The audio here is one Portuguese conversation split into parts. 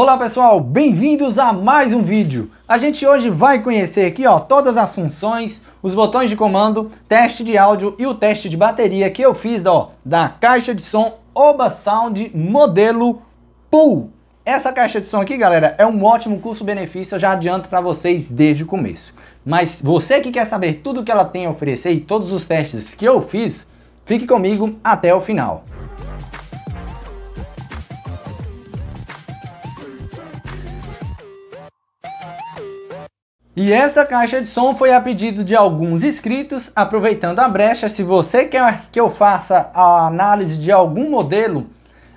Olá pessoal, bem-vindos a mais um vídeo. A gente hoje vai conhecer aqui ó, todas as funções, os botões de comando, teste de áudio e o teste de bateria que eu fiz ó, da caixa de som Oba Sound modelo Pool. Essa caixa de som aqui, galera, é um ótimo custo-benefício, eu já adianto para vocês desde o começo. Mas você que quer saber tudo que ela tem a oferecer e todos os testes que eu fiz, fique comigo até o final. E essa caixa de som foi a pedido de alguns inscritos, aproveitando a brecha, se você quer que eu faça a análise de algum modelo,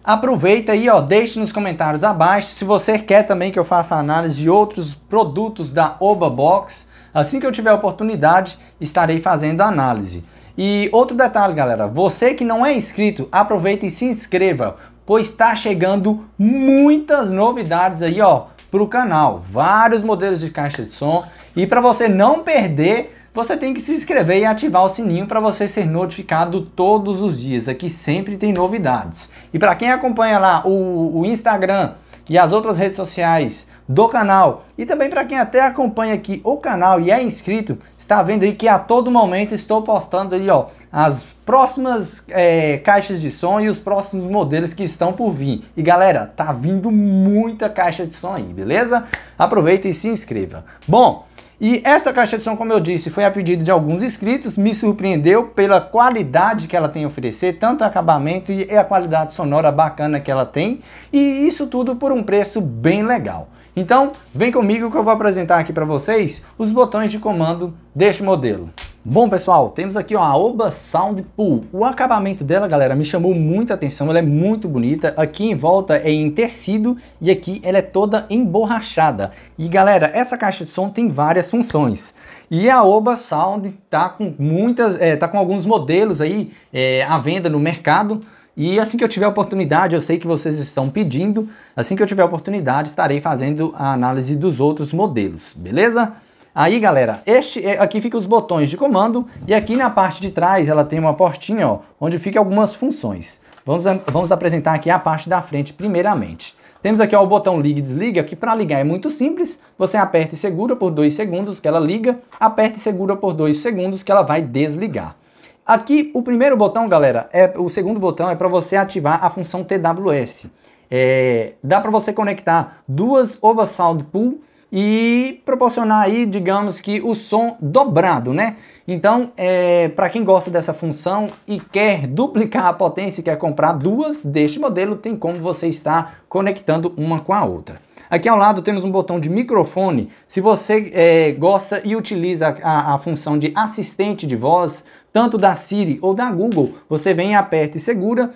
aproveita aí, ó, deixe nos comentários abaixo se você quer também que eu faça a análise de outros produtos da Oba Box. Assim que eu tiver oportunidade, estarei fazendo a análise. E outro detalhe, galera, você que não é inscrito, aproveita e se inscreva, pois está chegando muitas novidades aí, ó, para o canal, vários modelos de caixa de som e para você não perder você tem que se inscrever e ativar o sininho para você ser notificado todos os dias. Aqui sempre tem novidades. E para quem acompanha lá o, o, Instagram e as outras redes sociais do canal, e também para quem até acompanha aqui o canal e é inscrito, está vendo aí que a todo momento estou postando ali, ó, as próximas é, caixas de som e os próximos modelos que estão por vir. E galera, tá vindo muita caixa de som aí, beleza? Aproveita e se inscreva. Bom, e essa caixa de som, como eu disse, foi a pedido de alguns inscritos, me surpreendeu pela qualidade que ela tem a oferecer, tanto o acabamento e a qualidade sonora bacana que ela tem, e isso tudo por um preço bem legal. Então, vem comigo que eu vou apresentar aqui para vocês os botões de comando deste modelo. Bom pessoal, temos aqui ó, a Oba Sound Pool. O acabamento dela, galera, me chamou muita atenção, ela é muito bonita. Aqui em volta é em tecido e aqui ela é toda emborrachada. E galera, essa caixa de som tem várias funções. E a Oba Sound tá com muitas, é, tá com alguns modelos aí é, à venda no mercado. E assim que eu tiver oportunidade, eu sei que vocês estão pedindo, assim que eu tiver oportunidade, estarei fazendo a análise dos outros modelos, beleza? Aí, galera, este é, aqui fica os botões de comando e aqui na parte de trás ela tem uma portinha, ó, onde fica algumas funções. Vamos, a, vamos apresentar aqui a parte da frente primeiramente. Temos aqui ó, o botão liga e desliga, que para ligar é muito simples. Você aperta e segura por 2 segundos que ela liga, aperta e segura por 2 segundos que ela vai desligar. Aqui, o primeiro botão, galera, é o segundo botão é para você ativar a função TWS. É, dá para você conectar duas sound Pool e proporcionar aí, digamos que, o som dobrado, né? Então, é, para quem gosta dessa função e quer duplicar a potência e quer comprar duas deste modelo, tem como você estar conectando uma com a outra. Aqui ao lado temos um botão de microfone. Se você é, gosta e utiliza a, a função de assistente de voz, tanto da Siri ou da Google, você vem, aperta e segura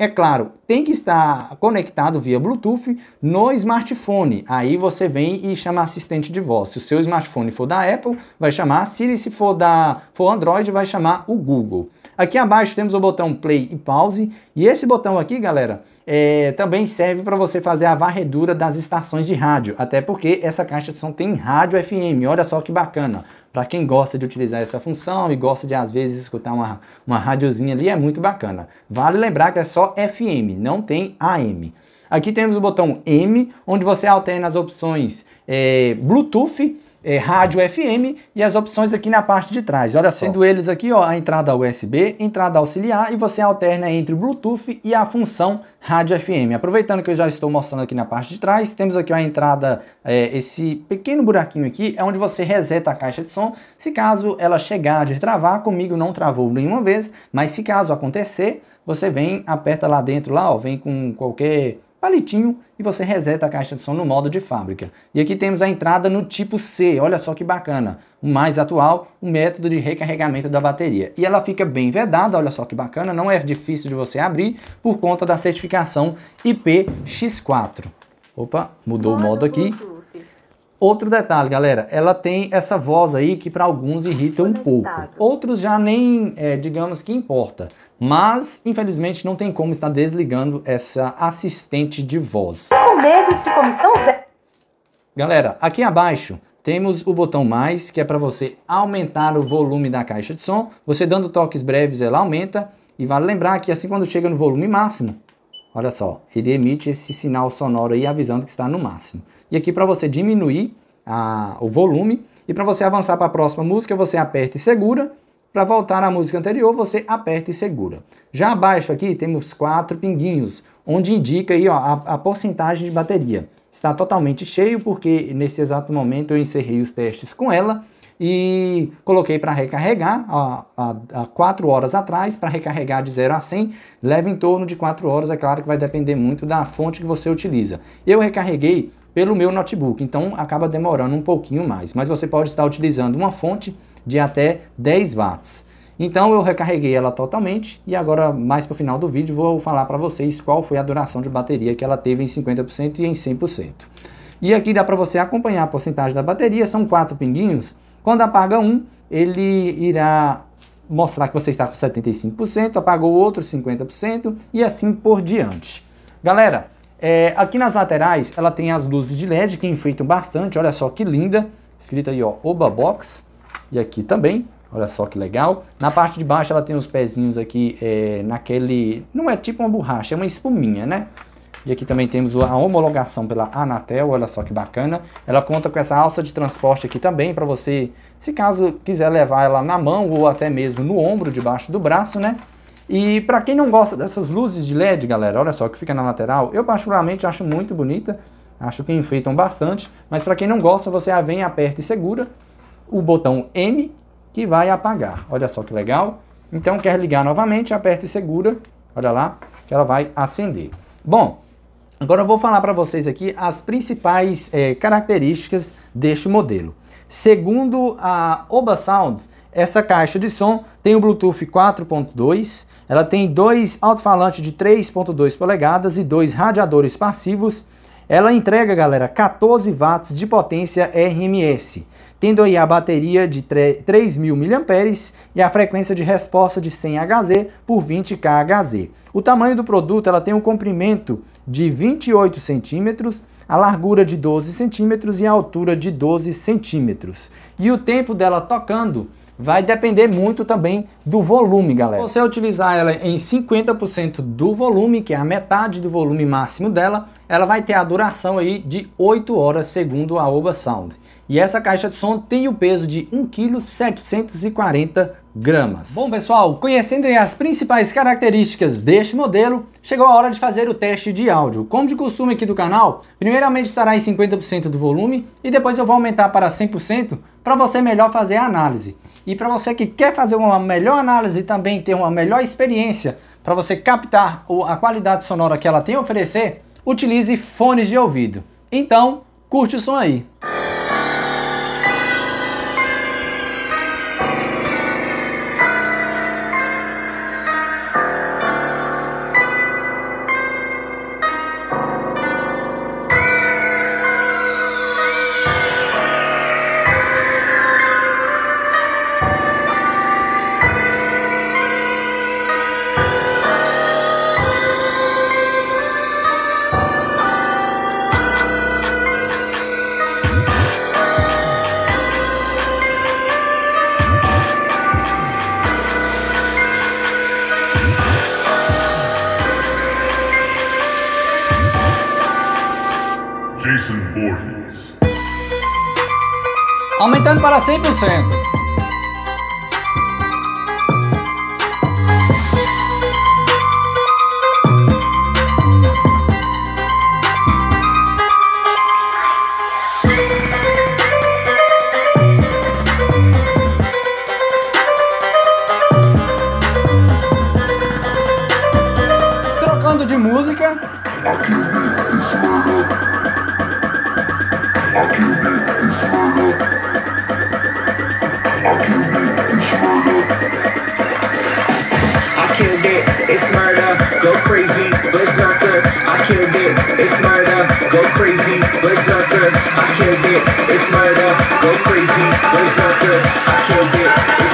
é claro, tem que estar conectado via Bluetooth no smartphone. Aí você vem e chama assistente de voz. Se o seu smartphone for da Apple, vai chamar Siri. Se for da for Android, vai chamar o Google. Aqui abaixo temos o botão play e pause. E esse botão aqui, galera, é, também serve para você fazer a varredura das estações de rádio. Até porque essa caixa de som tem rádio FM. Olha só que bacana. Para quem gosta de utilizar essa função e gosta de às vezes escutar uma, uma radiozinha ali, é muito bacana. Vale lembrar que é só FM, não tem AM. Aqui temos o botão M, onde você alterna as opções é, Bluetooth é, rádio FM e as opções aqui na parte de trás. Olha Sendo eles aqui, ó, a entrada USB, entrada auxiliar e você alterna entre o Bluetooth e a função rádio FM. Aproveitando que eu já estou mostrando aqui na parte de trás, temos aqui a entrada, é, esse pequeno buraquinho aqui é onde você reseta a caixa de som, se caso ela chegar de travar, comigo não travou nenhuma vez, mas se caso acontecer, você vem, aperta lá dentro, lá, ó, vem com qualquer palitinho e você reseta a caixa de som no modo de fábrica. E aqui temos a entrada no tipo C, olha só que bacana, o mais atual, o método de recarregamento da bateria. E ela fica bem vedada, olha só que bacana, não é difícil de você abrir por conta da certificação IPX4. Opa, mudou o modo aqui. Outro detalhe, galera, ela tem essa voz aí que para alguns irrita um pouco. Outros já nem, é, digamos que importa. Mas, infelizmente, não tem como estar desligando essa assistente de voz. Com meses de comissão zero. Galera, aqui abaixo temos o botão mais, que é para você aumentar o volume da caixa de som. Você dando toques breves, ela aumenta. E vale lembrar que assim quando chega no volume máximo, Olha só, ele emite esse sinal sonoro aí avisando que está no máximo. E aqui para você diminuir a, o volume e para você avançar para a próxima música, você aperta e segura. Para voltar à música anterior, você aperta e segura. Já abaixo aqui temos quatro pinguinhos, onde indica aí, ó, a, a porcentagem de bateria. Está totalmente cheio porque nesse exato momento eu encerrei os testes com ela e coloquei para recarregar há 4 horas atrás, para recarregar de 0 a 100, leva em torno de 4 horas, é claro que vai depender muito da fonte que você utiliza. Eu recarreguei pelo meu notebook, então acaba demorando um pouquinho mais, mas você pode estar utilizando uma fonte de até 10 watts. Então eu recarreguei ela totalmente e agora mais para o final do vídeo vou falar para vocês qual foi a duração de bateria que ela teve em 50% e em 100%. E aqui dá para você acompanhar a porcentagem da bateria, são quatro pinguinhos, quando apaga um, ele irá mostrar que você está com 75%, apagou outro 50% e assim por diante. Galera, é, aqui nas laterais ela tem as luzes de LED que enfeitam bastante, olha só que linda, escrito aí ó, Oba Box, e aqui também, olha só que legal. Na parte de baixo ela tem os pezinhos aqui é, naquele, não é tipo uma borracha, é uma espuminha, né? E aqui também temos a homologação pela Anatel, olha só que bacana. Ela conta com essa alça de transporte aqui também para você, se caso quiser levar ela na mão ou até mesmo no ombro, debaixo do braço, né? E para quem não gosta dessas luzes de LED, galera, olha só que fica na lateral, eu particularmente acho muito bonita, acho que enfeitam bastante, mas para quem não gosta, você a vem, aperta e segura o botão M que vai apagar. Olha só que legal. Então quer ligar novamente, aperta e segura, olha lá, que ela vai acender. Bom, Agora eu vou falar para vocês aqui as principais é, características deste modelo. Segundo a Oba Sound, essa caixa de som tem o Bluetooth 4.2, ela tem dois alto-falantes de 3.2 polegadas e dois radiadores passivos. Ela entrega, galera, 14 watts de potência RMS, tendo aí a bateria de 3.000 mAh e a frequência de resposta de 100 Hz por 20 kHz. O tamanho do produto, ela tem um comprimento de 28 centímetros, a largura de 12 centímetros e a altura de 12 centímetros. E o tempo dela tocando vai depender muito também do volume, galera. Se você utilizar ela em 50% do volume, que é a metade do volume máximo dela, ela vai ter a duração aí de 8 horas, segundo a Oba Sound. E essa caixa de som tem o peso de 1,740 kg. Bom pessoal, conhecendo as principais características deste modelo, chegou a hora de fazer o teste de áudio. Como de costume aqui do canal, primeiramente estará em 50% do volume e depois eu vou aumentar para 100% para você melhor fazer a análise. E para você que quer fazer uma melhor análise e também ter uma melhor experiência para você captar a qualidade sonora que ela tem a oferecer, utilize fones de ouvido. Então, curte o som aí. aumentando para 100%. go crazy, berserker, I killed it, it's murder, go crazy, berserker, I killed it, it's murder, go crazy, berserker, I killed it,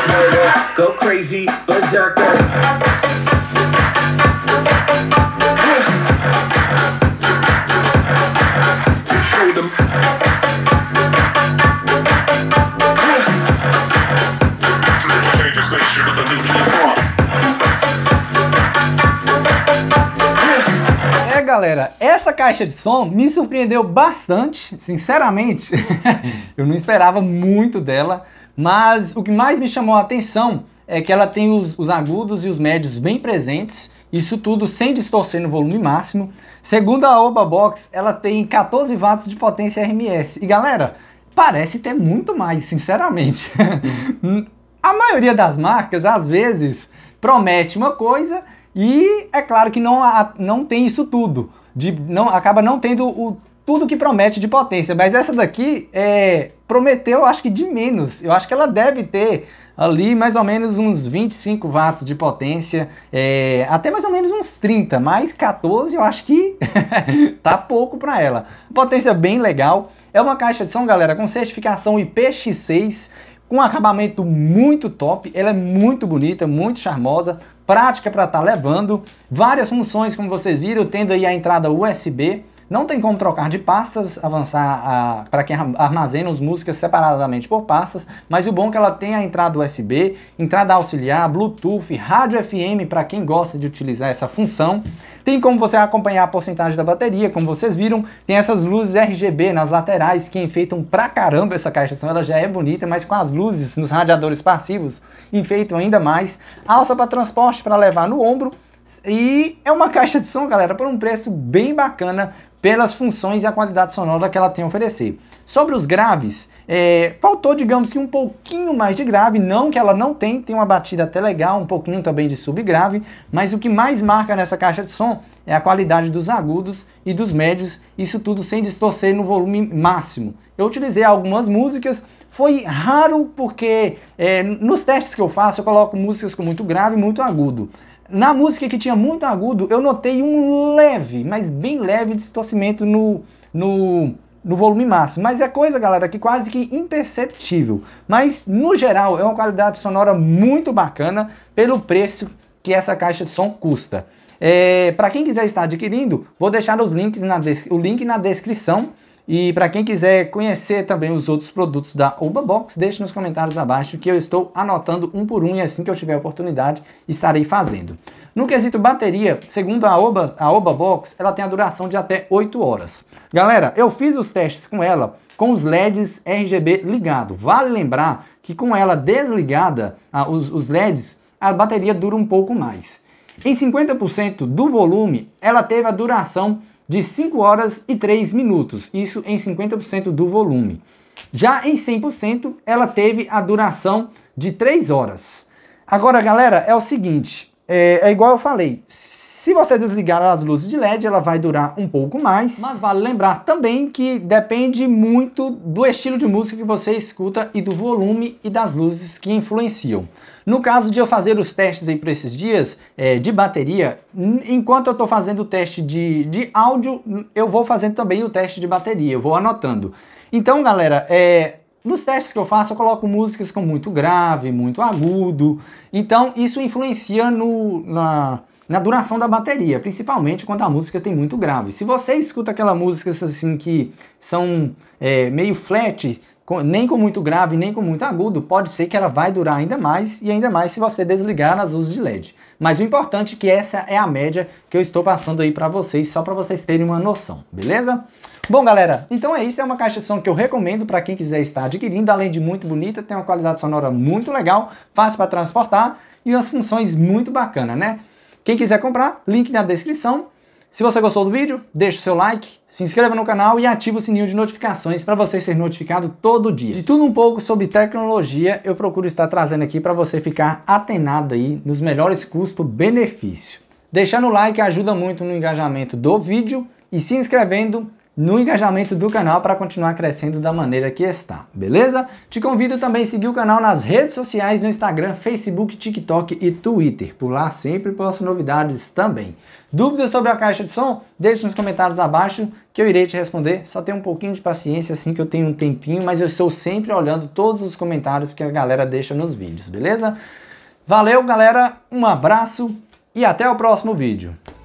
Essa caixa de som me surpreendeu bastante, sinceramente. eu não esperava muito dela, mas o que mais me chamou a atenção é que ela tem os, os agudos e os médios bem presentes, isso tudo sem distorcer no volume máximo. Segundo a Oba Box, ela tem 14 watts de potência RMS. E galera, parece ter muito mais, sinceramente. a maioria das marcas, às vezes, promete uma coisa e é claro que não, não tem isso tudo de não acaba não tendo o tudo que promete de potência, mas essa daqui é, prometeu, acho que de menos. Eu acho que ela deve ter ali mais ou menos uns 25 watts de potência, é, até mais ou menos uns 30, mais 14 eu acho que tá pouco para ela. Potência bem legal. É uma caixa de som, galera, com certificação IPX6, com acabamento muito top, ela é muito bonita, muito charmosa, prática para estar tá levando. Várias funções, como vocês viram, tendo aí a entrada USB, não tem como trocar de pastas, avançar para quem armazena os músicas separadamente por pastas, mas o bom é que ela tem a entrada USB, entrada auxiliar, Bluetooth, rádio FM para quem gosta de utilizar essa função. Tem como você acompanhar a porcentagem da bateria, como vocês viram, tem essas luzes RGB nas laterais que enfeitam pra caramba essa caixa de som, ela já é bonita, mas com as luzes nos radiadores passivos enfeitam ainda mais. Alça para transporte para levar no ombro e é uma caixa de som, galera, por um preço bem bacana pelas funções e a qualidade sonora que ela tem a oferecer. Sobre os graves, é, faltou, digamos que, um pouquinho mais de grave, não que ela não tem, tem uma batida até legal, um pouquinho também de subgrave, mas o que mais marca nessa caixa de som é a qualidade dos agudos e dos médios, isso tudo sem distorcer no volume máximo. Eu utilizei algumas músicas, foi raro porque é, nos testes que eu faço eu coloco músicas com muito grave e muito agudo. Na música que tinha muito agudo, eu notei um leve, mas bem leve distorcimento no, no, no volume máximo. Mas é coisa, galera, que quase que imperceptível. Mas, no geral, é uma qualidade sonora muito bacana pelo preço que essa caixa de som custa. É, Para quem quiser estar adquirindo, vou deixar os links na o link na descrição e para quem quiser conhecer também os outros produtos da Oba Box, deixe nos comentários abaixo que eu estou anotando um por um e assim que eu tiver oportunidade estarei fazendo. No quesito bateria, segundo a Oba, a Oba Box, ela tem a duração de até 8 horas. Galera, eu fiz os testes com ela com os LEDs RGB ligado. Vale lembrar que com ela desligada, a, os, os LEDs, a bateria dura um pouco mais. Em 50% do volume, ela teve a duração de 5 horas e 3 minutos, isso em 50% do volume. Já em 100%, ela teve a duração de 3 horas. Agora, galera, é o seguinte, é, é igual eu falei, se você desligar as luzes de LED, ela vai durar um pouco mais. Mas vale lembrar também que depende muito do estilo de música que você escuta e do volume e das luzes que influenciam. No caso de eu fazer os testes aí para esses dias é, de bateria, enquanto eu estou fazendo o teste de, de áudio, eu vou fazendo também o teste de bateria, eu vou anotando. Então, galera, é, nos testes que eu faço, eu coloco músicas com muito grave, muito agudo. Então, isso influencia no, na, na duração da bateria, principalmente quando a música tem muito grave. Se você escuta aquela música assim que são é, meio flat, com, nem com muito grave, nem com muito agudo, pode ser que ela vai durar ainda mais e ainda mais se você desligar as luzes de LED. Mas o importante é que essa é a média que eu estou passando aí para vocês, só para vocês terem uma noção, beleza? Bom, galera, então é isso. É uma caixa de som que eu recomendo para quem quiser estar adquirindo. Além de muito bonita, tem uma qualidade sonora muito legal, fácil para transportar e umas funções muito bacanas, né? Quem quiser comprar, link na descrição. Se você gostou do vídeo, deixa o seu like, se inscreva no canal e ativa o sininho de notificações para você ser notificado todo dia. De tudo um pouco sobre tecnologia, eu procuro estar trazendo aqui para você ficar atenado aí nos melhores custo-benefício. Deixando o like ajuda muito no engajamento do vídeo e se inscrevendo no engajamento do canal para continuar crescendo da maneira que está, beleza? Te convido também a seguir o canal nas redes sociais, no Instagram, Facebook, TikTok e Twitter. Por lá sempre posto novidades também. Dúvidas sobre a caixa de som? Deixe nos comentários abaixo que eu irei te responder. Só tenha um pouquinho de paciência assim que eu tenho um tempinho, mas eu estou sempre olhando todos os comentários que a galera deixa nos vídeos, beleza? Valeu, galera. Um abraço e até o próximo vídeo.